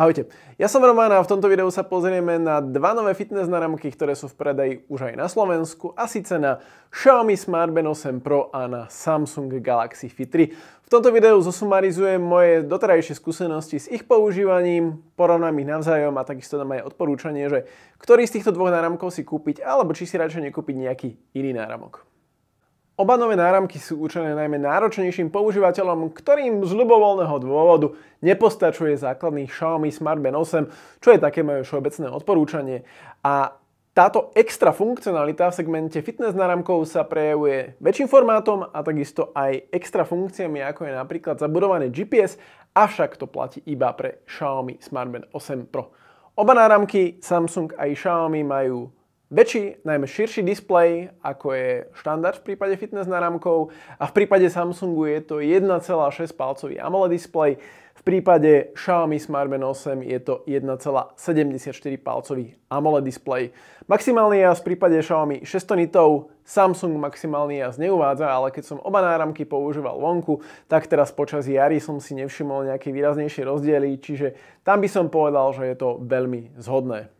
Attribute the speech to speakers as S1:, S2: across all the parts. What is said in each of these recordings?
S1: Ahojte, ja som Román a v tomto videu sa pozrieme na dva nové fitness náramky, ktoré sú v predaji už aj na Slovensku a síce na Xiaomi Smart Band 8 Pro a na Samsung Galaxy Fit 3. V tomto videu zosumarizujem moje doterajšie skúsenosti s ich používaním, porovnám ich navzájom a takisto dám aj odporúčanie, že ktorý z týchto dvoch náramkov si kúpiť alebo či si radšej nekúpiť nejaký iný náramok. Oba nové náramky sú určené najmä náročnejším používateľom, ktorým z ľubovoľného dôvodu nepostačuje základný Xiaomi Smart Band 8, čo je také moje všeobecné odporúčanie. A táto extra funkcionalita v segmente fitness náramkov sa prejavuje väčším formátom a takisto aj extra funkciami, ako je napríklad zabudované GPS, avšak to platí iba pre Xiaomi Smart Band 8 Pro. Oba náramky Samsung aj Xiaomi majú Väčší, najmä širší displej, ako je štandard v prípade fitness náramkov a v prípade Samsungu je to 1,6 palcový AMOLED displej, v prípade Xiaomi Smartman 8 je to 1,74 palcový AMOLED displej. Maximálny jazd v prípade Xiaomi 600 nitov, Samsung maximálny jazd neuvádza, ale keď som oba náramky používal vonku, tak teraz počas jary som si nevšimol nejaké výraznejšie rozdiely, čiže tam by som povedal, že je to veľmi zhodné.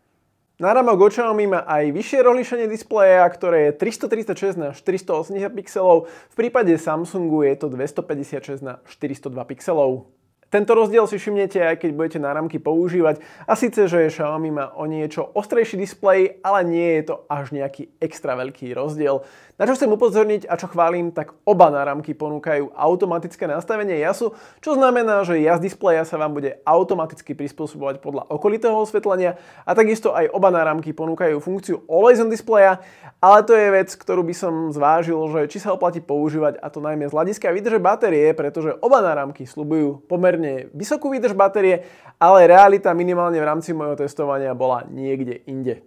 S1: Náramok Očaomi má aj vyššie rozlíšenie displeja, ktoré je 336 na 480 pixelov, v prípade Samsungu je to 256 na 402 pixelov. Tento rozdiel si všimnete aj keď budete náramky používať a síce, že Xiaomi má o niečo ostrejší displej, ale nie je to až nejaký extra veľký rozdiel. Na čo chcem upozorniť a čo chválim, tak oba náramky ponúkajú automatické nastavenie jasu, čo znamená, že jas displeja sa vám bude automaticky prispôsobovať podľa okolitého osvetlenia a takisto aj oba náramky ponúkajú funkciu Always on displeja, ale to je vec, ktorú by som zvážil, že či sa oplatí používať a to najmä z hľadiska vydrže batérie, pretože oba náramky slubujú pomerne pomerne vysokú výdrž batérie, ale realita minimálne v rámci mojho testovania bola niekde inde.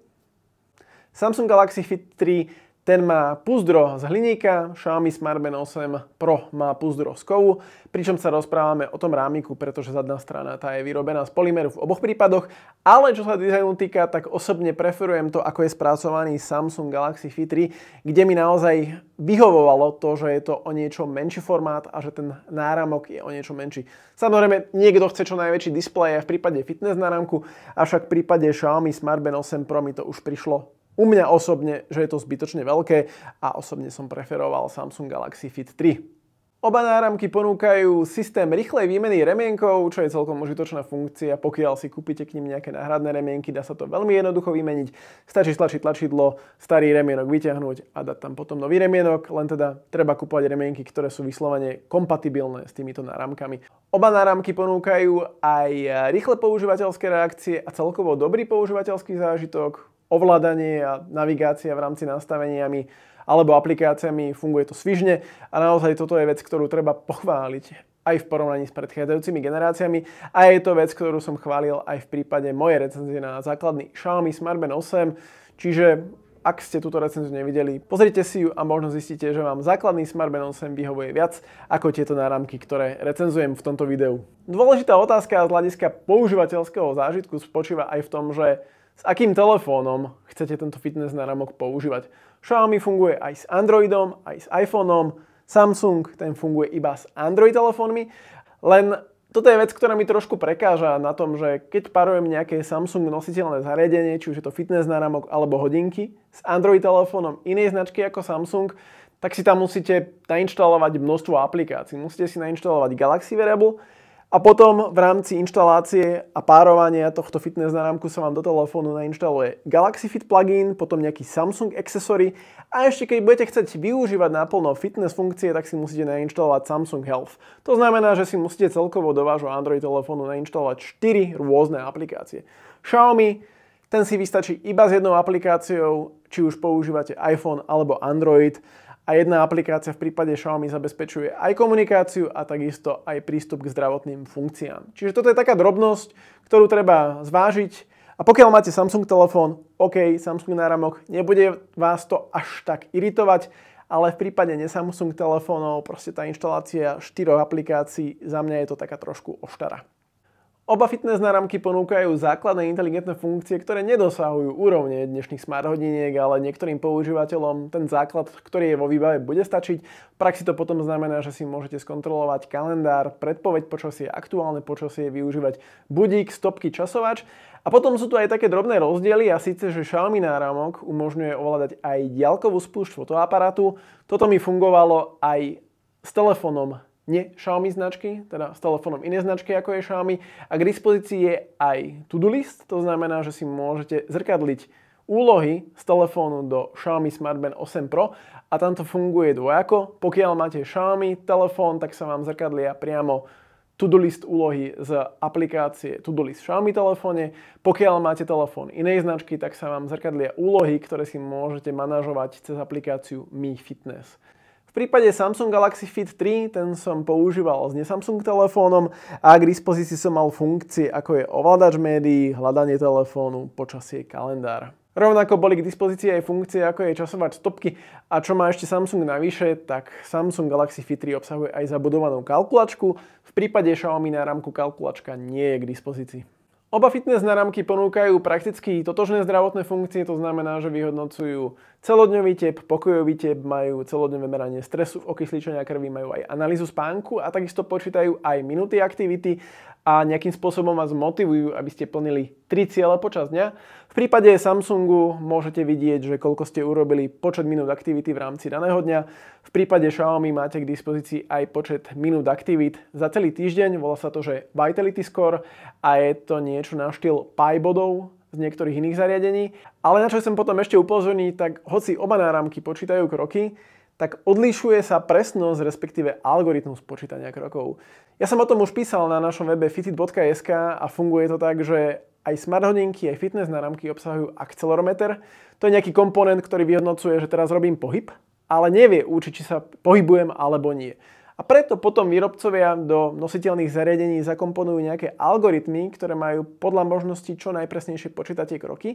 S1: Samsung Galaxy Fit 3 ten má púzdro z hliníka, Xiaomi Smartband 8 Pro má púzdro z kovu, pričom sa rozprávame o tom rámiku, pretože zadná strana tá je vyrobená z polymeru v oboch prípadoch, ale čo sa dizajnu týka, tak osobne preferujem to, ako je spracovaný Samsung Galaxy Fit 3, kde mi naozaj vyhovovalo to, že je to o niečo menší formát a že ten náramok je o niečo menší. Samozrejme, niekto chce čo najväčší displej aj v prípade fitness náramku, avšak v prípade Xiaomi Smartband 8 Pro mi to už prišlo u mňa osobne, že je to zbytočne veľké a osobne som preferoval Samsung Galaxy Fit 3. Oba náramky ponúkajú systém rýchlej výmeny remienkov, čo je celkom užitočná funkcia. Pokiaľ si kúpite k nim nejaké náhradné remienky, dá sa to veľmi jednoducho vymeniť. Stačí stlačiť tlačidlo, starý remienok vyťahnuť a dať tam potom nový remienok, len teda treba kúpovať remienky, ktoré sú vyslovene kompatibilné s týmito náramkami. Oba náramky ponúkajú aj rýchle používateľské reakcie a celkovo dobrý používateľský zážitok, ovládanie a navigácia v rámci nastaveniami alebo aplikáciami, funguje to svižne a naozaj toto je vec, ktorú treba pochváliť aj v porovnaní s predchádzajúcimi generáciami a je to vec, ktorú som chválil aj v prípade mojej recenzie na základný Xiaomi Smartband 8, čiže ak ste túto recenziu nevideli, pozrite si ju a možno zistíte, že vám základný Smartband 8 vyhovuje viac ako tieto náramky, ktoré recenzujem v tomto videu. Dôležitá otázka z hľadiska používateľského zážitku spočíva aj v tom, že s akým telefónom chcete tento fitness náramok používať? Xiaomi funguje aj s Androidom, aj s iPhoneom, Samsung ten funguje iba s Android telefónmi, len toto je vec, ktorá mi trošku prekáža na tom, že keď parujem nejaké Samsung nositeľné zariadenie, či už je to fitness náramok alebo hodinky, s Android telefónom inej značky ako Samsung, tak si tam musíte nainštalovať množstvo aplikácií. Musíte si nainštalovať Galaxy Variable, a potom v rámci inštalácie a párovania tohto fitness na rámku sa vám do telefónu nainštaluje Galaxy Fit plugin, potom nejaký Samsung accessory a ešte keď budete chcieť využívať naplno fitness funkcie, tak si musíte nainštalovať Samsung Health. To znamená, že si musíte celkovo do vášho Android telefónu nainštalovať 4 rôzne aplikácie. Xiaomi, ten si vystačí iba s jednou aplikáciou, či už používate iPhone alebo Android a jedna aplikácia v prípade Xiaomi zabezpečuje aj komunikáciu a takisto aj prístup k zdravotným funkciám. Čiže toto je taká drobnosť, ktorú treba zvážiť a pokiaľ máte Samsung telefón, OK, Samsung náramok, nebude vás to až tak iritovať, ale v prípade nesamsung telefónov proste tá inštalácia štyroch aplikácií za mňa je to taká trošku oštara. Oba fitness náramky ponúkajú základné inteligentné funkcie, ktoré nedosahujú úrovne dnešných smart hodiniek, ale niektorým používateľom ten základ, ktorý je vo výbave, bude stačiť. V praxi to potom znamená, že si môžete skontrolovať kalendár, predpoveď počasie, aktuálne počasie, využívať budík, stopky, časovač. A potom sú tu aj také drobné rozdiely a síce, že Xiaomi náramok umožňuje ovládať aj diaľkovú spúšť fotoaparátu. Toto mi fungovalo aj s telefónom Ne Xiaomi značky, teda s telefónom iné značky ako je Xiaomi a k dispozícii je aj to-do list, to znamená, že si môžete zrkadliť úlohy z telefónu do Xiaomi Smart Band 8 Pro a tam to funguje dvojako. Pokiaľ máte Xiaomi telefón, tak sa vám zrkadlia priamo to-do list úlohy z aplikácie to-do list v Xiaomi telefóne. Pokiaľ máte telefón inej značky, tak sa vám zrkadlia úlohy, ktoré si môžete manažovať cez aplikáciu Mi Fitness prípade Samsung Galaxy Fit 3, ten som používal s nesamsung telefónom a k dispozícii som mal funkcie ako je ovládač médií, hľadanie telefónu, počasie, kalendár. Rovnako boli k dispozícii aj funkcie ako je časovať stopky a čo má ešte Samsung navyše, tak Samsung Galaxy Fit 3 obsahuje aj zabudovanú kalkulačku, v prípade Xiaomi na rámku kalkulačka nie je k dispozícii. Oba fitness náramky ponúkajú prakticky totožné zdravotné funkcie, to znamená, že vyhodnocujú celodňový tep, pokojový tep, majú celodňové meranie stresu okysličenia krvi, majú aj analýzu spánku a takisto počítajú aj minuty aktivity a nejakým spôsobom vás motivujú, aby ste plnili 3 cieľa počas dňa. V prípade Samsungu môžete vidieť, že koľko ste urobili počet minút aktivity v rámci daného dňa. V prípade Xiaomi máte k dispozícii aj počet minút aktivít za celý týždeň. Volá sa to, že Vitality Score a je to niečo na štýl Pi bodov, z niektorých iných zariadení. Ale na čo som potom ešte upozorní, tak hoci oba náramky počítajú kroky, tak odlišuje sa presnosť, respektíve algoritmus počítania krokov. Ja som o tom už písal na našom webe fitit.sk a funguje to tak, že aj smart hodinky, aj fitness náramky obsahujú akcelerometer. To je nejaký komponent, ktorý vyhodnocuje, že teraz robím pohyb, ale nevie určiť, či sa pohybujem alebo nie. A preto potom výrobcovia do nositeľných zariadení zakomponujú nejaké algoritmy, ktoré majú podľa možností čo najpresnejšie počítať tie kroky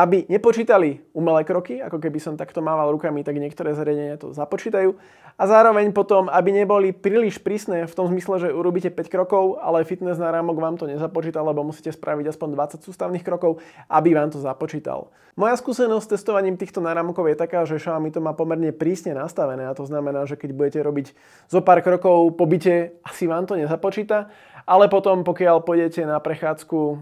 S1: aby nepočítali umelé kroky, ako keby som takto mával rukami, tak niektoré zariadenia to započítajú. A zároveň potom, aby neboli príliš prísne v tom zmysle, že urobíte 5 krokov, ale fitness na rámok vám to nezapočíta, lebo musíte spraviť aspoň 20 sústavných krokov, aby vám to započítal. Moja skúsenosť s testovaním týchto náramkov je taká, že Xiaomi to má pomerne prísne nastavené a to znamená, že keď budete robiť zo pár krokov po byte, asi vám to nezapočíta, ale potom pokiaľ pôjdete na prechádzku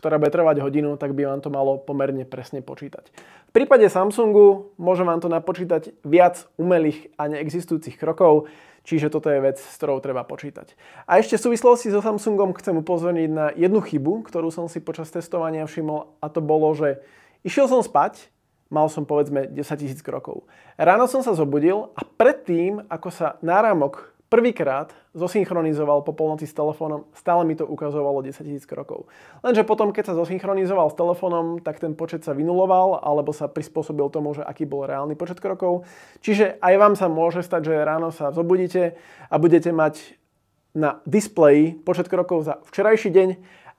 S1: ktorá bude trvať hodinu, tak by vám to malo pomerne presne počítať. V prípade Samsungu môže vám to napočítať viac umelých a neexistujúcich krokov, čiže toto je vec, s ktorou treba počítať. A ešte v súvislosti so Samsungom chcem upozorniť na jednu chybu, ktorú som si počas testovania všimol a to bolo, že išiel som spať, mal som povedzme 10 000 krokov. Ráno som sa zobudil a predtým, ako sa náramok Prvýkrát zosynchronizoval po polnoci s telefónom, stále mi to ukazovalo 10 000 krokov. Lenže potom, keď sa zosynchronizoval s telefónom, tak ten počet sa vynuloval, alebo sa prispôsobil tomu, že aký bol reálny počet krokov. Čiže aj vám sa môže stať, že ráno sa zobudíte a budete mať na displeji počet krokov za včerajší deň,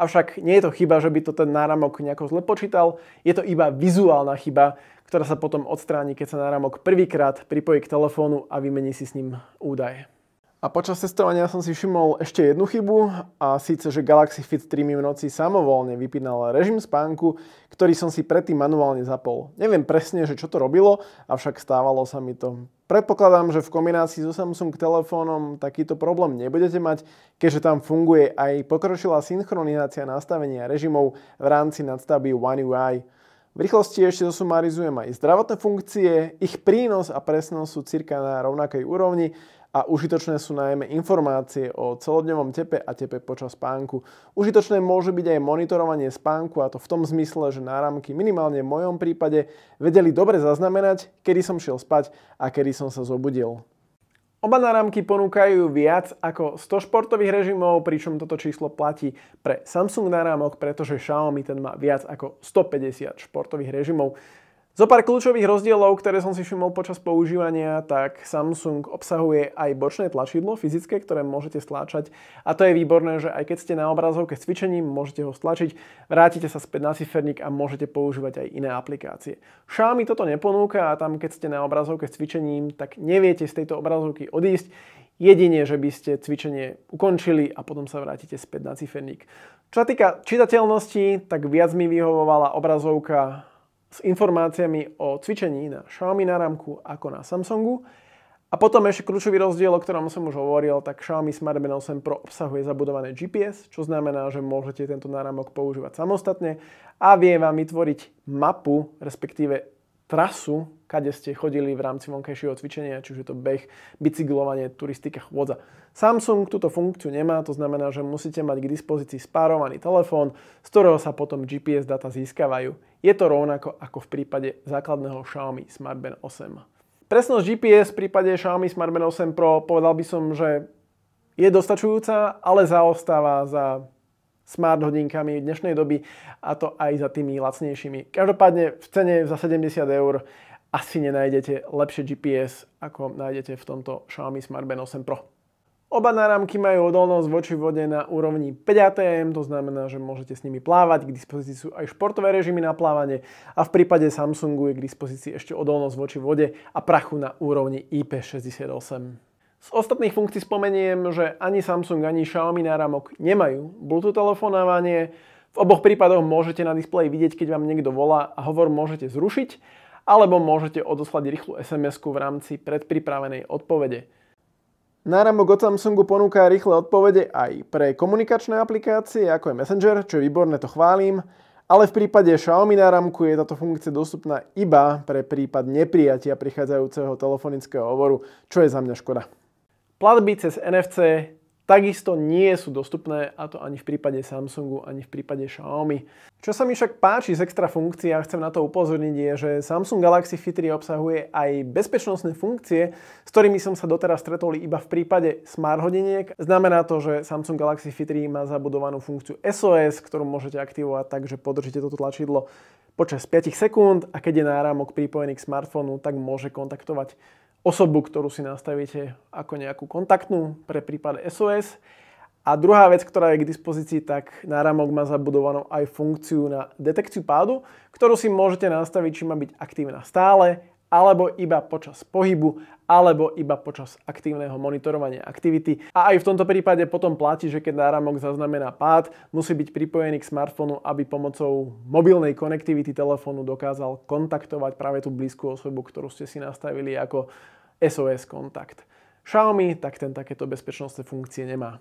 S1: avšak nie je to chyba, že by to ten náramok nejako zle počítal, je to iba vizuálna chyba, ktorá sa potom odstráni, keď sa náramok prvýkrát pripojí k telefónu a vymení si s ním údaje. A počas testovania som si všimol ešte jednu chybu a síce, že Galaxy Fit 3 mi v noci samovolne vypínal režim spánku, ktorý som si predtým manuálne zapol. Neviem presne, že čo to robilo, avšak stávalo sa mi to. Predpokladám, že v kombinácii so Samsung telefónom takýto problém nebudete mať, keďže tam funguje aj pokročilá synchronizácia nastavenia režimov v rámci nadstavby One UI. V rýchlosti ešte zosumarizujem aj zdravotné funkcie, ich prínos a presnosť sú cirka na rovnakej úrovni a užitočné sú najmä informácie o celodňovom tepe a tepe počas spánku. Užitočné môže byť aj monitorovanie spánku a to v tom zmysle, že náramky minimálne v mojom prípade vedeli dobre zaznamenať, kedy som šiel spať a kedy som sa zobudil. Oba náramky ponúkajú viac ako 100 športových režimov, pričom toto číslo platí pre Samsung náramok, pretože Xiaomi ten má viac ako 150 športových režimov. Zo pár kľúčových rozdielov, ktoré som si všimol počas používania, tak Samsung obsahuje aj bočné tlačidlo fyzické, ktoré môžete stláčať a to je výborné, že aj keď ste na obrazovke s cvičením, môžete ho stlačiť, vrátite sa späť na ciferník a môžete používať aj iné aplikácie. Xiaomi toto neponúka a tam keď ste na obrazovke s cvičením, tak neviete z tejto obrazovky odísť, jedine, že by ste cvičenie ukončili a potom sa vrátite späť na ciferník. Čo sa týka čitateľnosti, tak viac mi vyhovovala obrazovka s informáciami o cvičení na Xiaomi na rámku ako na Samsungu. A potom ešte kľúčový rozdiel, o ktorom som už hovoril, tak Xiaomi Smart Band 8 Pro obsahuje zabudované GPS, čo znamená, že môžete tento náramok používať samostatne a vie vám vytvoriť mapu, respektíve trasu, kade ste chodili v rámci vonkajšieho cvičenia, čiže to beh, bicyklovanie, turistika, chôdza. Samsung túto funkciu nemá, to znamená, že musíte mať k dispozícii spárovaný telefón, z ktorého sa potom GPS data získavajú. Je to rovnako ako v prípade základného Xiaomi Smart Band 8. Presnosť GPS v prípade Xiaomi Smart Band 8 Pro povedal by som, že je dostačujúca, ale zaostáva za smart hodinkami v dnešnej doby a to aj za tými lacnejšími. Každopádne v cene za 70 eur asi nenájdete lepšie GPS, ako nájdete v tomto Xiaomi Smart Band 8 Pro. Oba náramky majú odolnosť voči vode na úrovni 5 ATM, to znamená, že môžete s nimi plávať, k dispozícii sú aj športové režimy na plávanie a v prípade Samsungu je k dispozícii ešte odolnosť voči vode a prachu na úrovni IP68. Z ostatných funkcií spomeniem, že ani Samsung, ani Xiaomi na rámok nemajú Bluetooth telefonávanie. V oboch prípadoch môžete na displeji vidieť, keď vám niekto volá a hovor môžete zrušiť, alebo môžete odoslať rýchlu sms v rámci predpripravenej odpovede. Náramok od Samsungu ponúka rýchle odpovede aj pre komunikačné aplikácie, ako je Messenger, čo je výborné, to chválim, ale v prípade Xiaomi náramku je táto funkcia dostupná iba pre prípad neprijatia prichádzajúceho telefonického hovoru, čo je za mňa škoda. Platby cez NFC takisto nie sú dostupné, a to ani v prípade Samsungu, ani v prípade Xiaomi. Čo sa mi však páči z extra funkcií a chcem na to upozorniť je, že Samsung Galaxy Fit 3 obsahuje aj bezpečnostné funkcie, s ktorými som sa doteraz stretol iba v prípade smart hodiniek. Znamená to, že Samsung Galaxy Fit 3 má zabudovanú funkciu SOS, ktorú môžete aktivovať tak, že podržíte toto tlačidlo počas 5 sekúnd a keď je náramok pripojený k smartfónu, tak môže kontaktovať osobu, ktorú si nastavíte ako nejakú kontaktnú pre prípad SOS. A druhá vec, ktorá je k dispozícii, tak náramok má zabudovanú aj funkciu na detekciu pádu, ktorú si môžete nastaviť, či má byť aktívna stále, alebo iba počas pohybu, alebo iba počas aktívneho monitorovania aktivity. A aj v tomto prípade potom platí, že keď náramok zaznamená pád, musí byť pripojený k smartfónu, aby pomocou mobilnej konektivity telefónu dokázal kontaktovať práve tú blízku osobu, ktorú ste si nastavili ako SOS kontakt. Xiaomi tak ten takéto bezpečnostné funkcie nemá.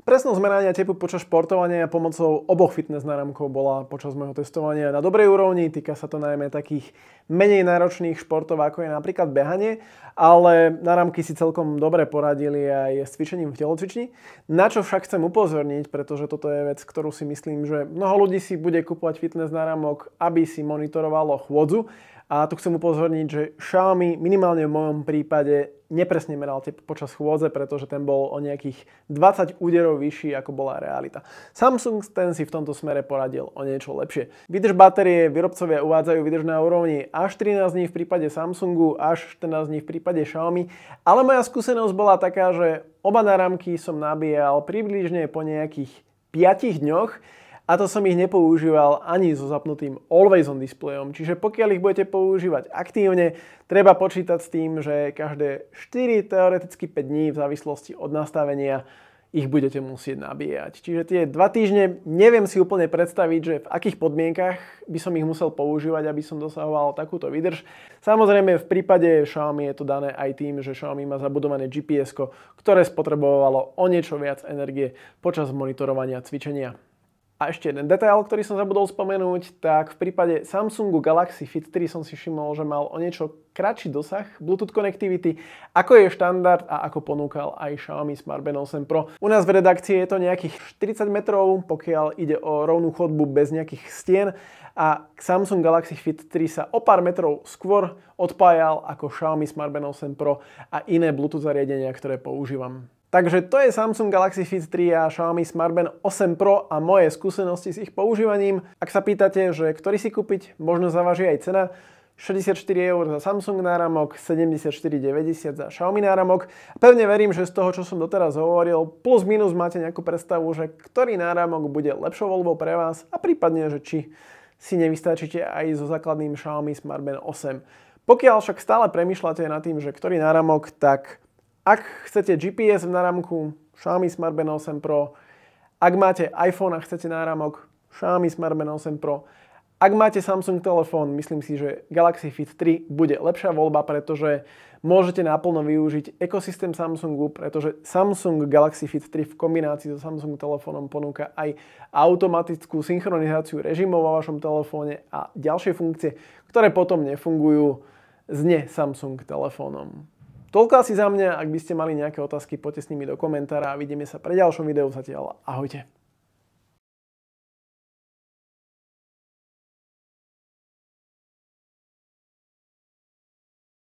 S1: Presnosť zmerania tepu počas športovania pomocou oboch fitness náramkov bola počas môjho testovania na dobrej úrovni. Týka sa to najmä takých menej náročných športov, ako je napríklad behanie, ale náramky si celkom dobre poradili aj s cvičením v telocvični. Na čo však chcem upozorniť, pretože toto je vec, ktorú si myslím, že mnoho ľudí si bude kupovať fitness náramok, aby si monitorovalo chôdzu a tu chcem upozorniť, že Xiaomi minimálne v mojom prípade nepresne meral tep počas chôdze, pretože ten bol o nejakých 20 úderov vyšší, ako bola realita. Samsung ten si v tomto smere poradil o niečo lepšie. Vydrž batérie výrobcovia uvádzajú vydrž na úrovni až 13 dní v prípade Samsungu, až 14 dní v prípade Xiaomi, ale moja skúsenosť bola taká, že oba náramky som nabíjal približne po nejakých 5 dňoch, a to som ich nepoužíval ani so zapnutým always on displejom. Čiže pokiaľ ich budete používať aktívne, treba počítať s tým, že každé 4, teoreticky 5 dní v závislosti od nastavenia ich budete musieť nabíjať. Čiže tie 2 týždne neviem si úplne predstaviť, že v akých podmienkach by som ich musel používať, aby som dosahoval takúto výdrž. Samozrejme v prípade Xiaomi je to dané aj tým, že Xiaomi má zabudované GPS, ktoré spotrebovalo o niečo viac energie počas monitorovania cvičenia. A ešte jeden detail, ktorý som zabudol spomenúť, tak v prípade Samsungu Galaxy Fit 3 som si všimol, že mal o niečo kratší dosah Bluetooth connectivity, ako je štandard a ako ponúkal aj Xiaomi Smart Band 8 Pro. U nás v redakcii je to nejakých 40 metrov, pokiaľ ide o rovnú chodbu bez nejakých stien a Samsung Galaxy Fit 3 sa o pár metrov skôr odpájal ako Xiaomi Smart Band 8 Pro a iné Bluetooth zariadenia, ktoré používam. Takže to je Samsung Galaxy Fit 3 a Xiaomi Smartband 8 Pro a moje skúsenosti s ich používaním. Ak sa pýtate, že ktorý si kúpiť, možno zavaží aj cena. 64 eur za Samsung náramok, 74,90 za Xiaomi náramok. Pevne verím, že z toho, čo som doteraz hovoril, plus minus máte nejakú predstavu, že ktorý náramok bude lepšou voľbou pre vás a prípadne, že či si nevystačíte aj so základným Xiaomi Smart 8. Pokiaľ však stále premyšľate nad tým, že ktorý náramok, tak ak chcete GPS v náramku, Xiaomi Smart Band 8 Pro. Ak máte iPhone a chcete náramok, Xiaomi Smart Band 8 Pro. Ak máte Samsung telefón, myslím si, že Galaxy Fit 3 bude lepšia voľba, pretože môžete naplno využiť ekosystém Samsungu, pretože Samsung Galaxy Fit 3 v kombinácii so Samsung telefónom ponúka aj automatickú synchronizáciu režimov vo vašom telefóne a ďalšie funkcie, ktoré potom nefungujú s ne Samsung telefónom. Toľko asi za mňa, ak by ste mali nejaké otázky, poďte s nimi do komentára a vidíme sa pre ďalšom videu. Zatiaľ ahojte.